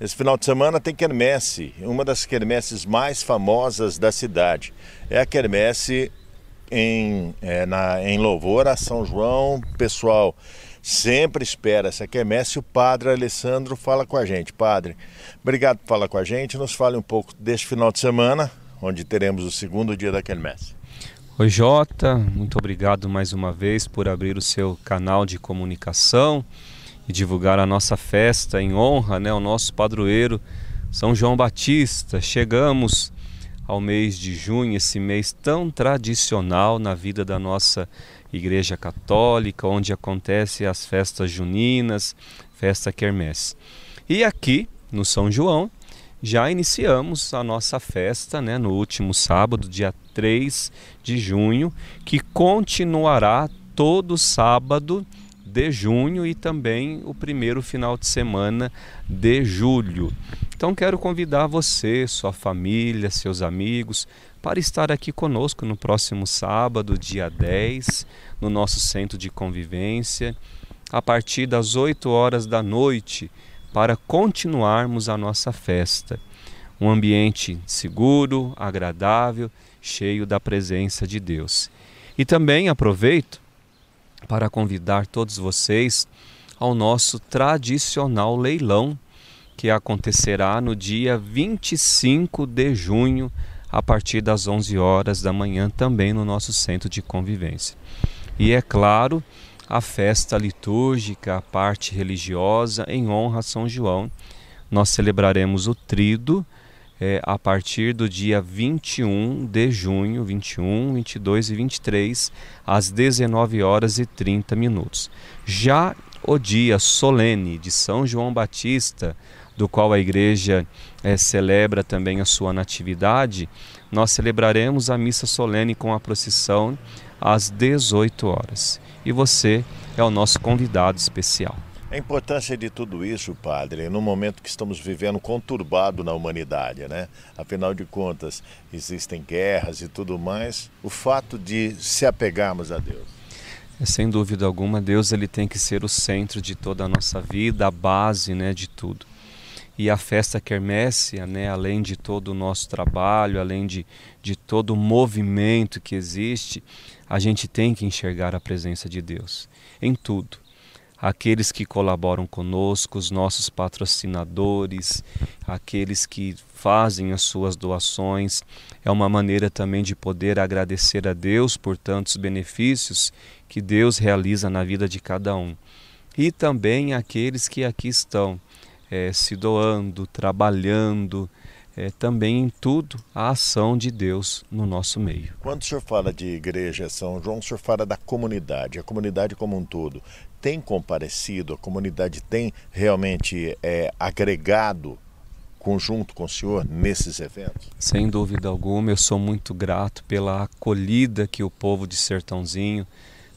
Esse final de semana tem quermesse, uma das quermesses mais famosas da cidade. É a quermesse em, é, na, em louvor a São João. Pessoal, sempre espera essa quermesse. O padre Alessandro fala com a gente. Padre, obrigado por falar com a gente. Nos fale um pouco deste final de semana, onde teremos o segundo dia da quermesse. Oi, Jota. Muito obrigado mais uma vez por abrir o seu canal de comunicação e divulgar a nossa festa em honra né, ao nosso padroeiro São João Batista. Chegamos ao mês de junho, esse mês tão tradicional na vida da nossa Igreja Católica, onde acontecem as festas juninas, festa quermesse. E aqui no São João já iniciamos a nossa festa né, no último sábado, dia 3 de junho, que continuará todo sábado de junho e também o primeiro final de semana de julho. Então quero convidar você, sua família, seus amigos para estar aqui conosco no próximo sábado, dia 10, no nosso centro de convivência, a partir das 8 horas da noite, para continuarmos a nossa festa. Um ambiente seguro, agradável, cheio da presença de Deus. E também aproveito para convidar todos vocês ao nosso tradicional leilão que acontecerá no dia 25 de junho a partir das 11 horas da manhã também no nosso centro de convivência. E é claro, a festa litúrgica, a parte religiosa em honra a São João, nós celebraremos o trido é, a partir do dia 21 de junho, 21, 22 e 23, às 19 horas e 30 minutos. Já o dia solene de São João Batista, do qual a igreja é, celebra também a sua natividade, nós celebraremos a missa solene com a procissão às 18 horas. E você é o nosso convidado especial. A importância de tudo isso, padre, no momento que estamos vivendo conturbado na humanidade, né? Afinal de contas, existem guerras e tudo mais, o fato de se apegarmos a Deus. É, sem dúvida alguma, Deus ele tem que ser o centro de toda a nossa vida, a base, né, de tudo. E a festa quermesse, né, além de todo o nosso trabalho, além de, de todo o movimento que existe, a gente tem que enxergar a presença de Deus em tudo aqueles que colaboram conosco, os nossos patrocinadores, aqueles que fazem as suas doações. É uma maneira também de poder agradecer a Deus por tantos benefícios que Deus realiza na vida de cada um. E também aqueles que aqui estão é, se doando, trabalhando, é, também em tudo a ação de Deus no nosso meio. Quando o senhor fala de igreja São João, o senhor fala da comunidade, a comunidade como um todo. Tem comparecido, a comunidade tem realmente é, agregado conjunto com o senhor nesses eventos? Sem dúvida alguma, eu sou muito grato pela acolhida que o povo de Sertãozinho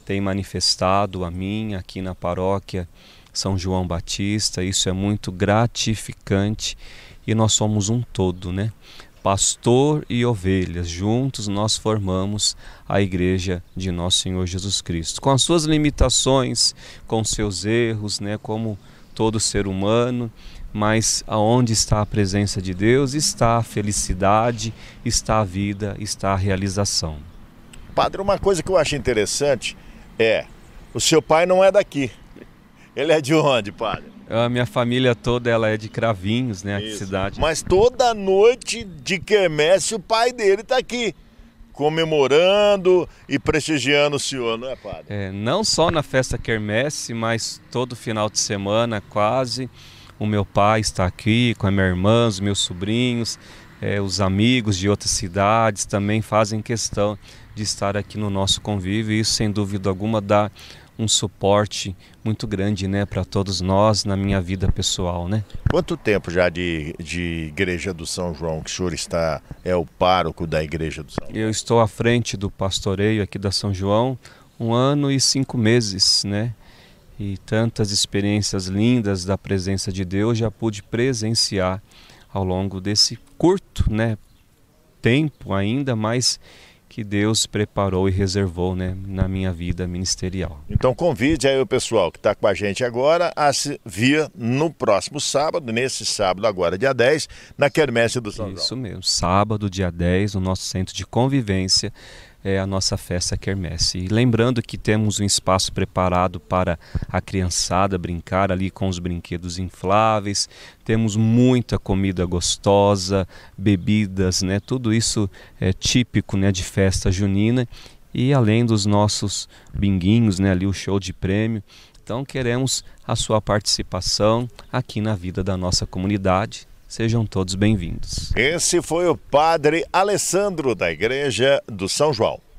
tem manifestado a mim aqui na paróquia São João Batista. Isso é muito gratificante e nós somos um todo, né? Pastor e ovelhas, juntos nós formamos a igreja de nosso Senhor Jesus Cristo. Com as suas limitações, com seus erros, né, como todo ser humano, mas aonde está a presença de Deus, está a felicidade, está a vida, está a realização. Padre, uma coisa que eu acho interessante é: o seu pai não é daqui. Ele é de onde, padre? A ah, minha família toda ela é de Cravinhos, né, Isso. cidade. Mas toda noite de quermesse o pai dele está aqui comemorando e prestigiando o senhor, não é, padre? É, não só na festa quermesse, mas todo final de semana quase. O meu pai está aqui com a minha irmã, os meus sobrinhos, é, os amigos de outras cidades também fazem questão de estar aqui no nosso convívio. E isso, sem dúvida alguma, dá um suporte muito grande né, para todos nós na minha vida pessoal. Né? Quanto tempo já de, de Igreja do São João que o senhor está, é o pároco da Igreja do São João? Eu estou à frente do pastoreio aqui da São João um ano e cinco meses, né? E tantas experiências lindas da presença de Deus já pude presenciar ao longo desse curto né, tempo ainda, mas que Deus preparou e reservou né, na minha vida ministerial. Então convide aí o pessoal que está com a gente agora a se vir no próximo sábado, nesse sábado agora, dia 10, na Quermesse do São Isso João. Isso mesmo, sábado, dia 10, no nosso centro de convivência é, a nossa festa quermesse. E lembrando que temos um espaço preparado para a criançada brincar ali com os brinquedos infláveis, temos muita comida gostosa, bebidas, né? tudo isso é típico né, de festa junina. E além dos nossos binguinhos, né, ali o show de prêmio, então queremos a sua participação aqui na vida da nossa comunidade. Sejam todos bem-vindos. Esse foi o padre Alessandro da Igreja do São João.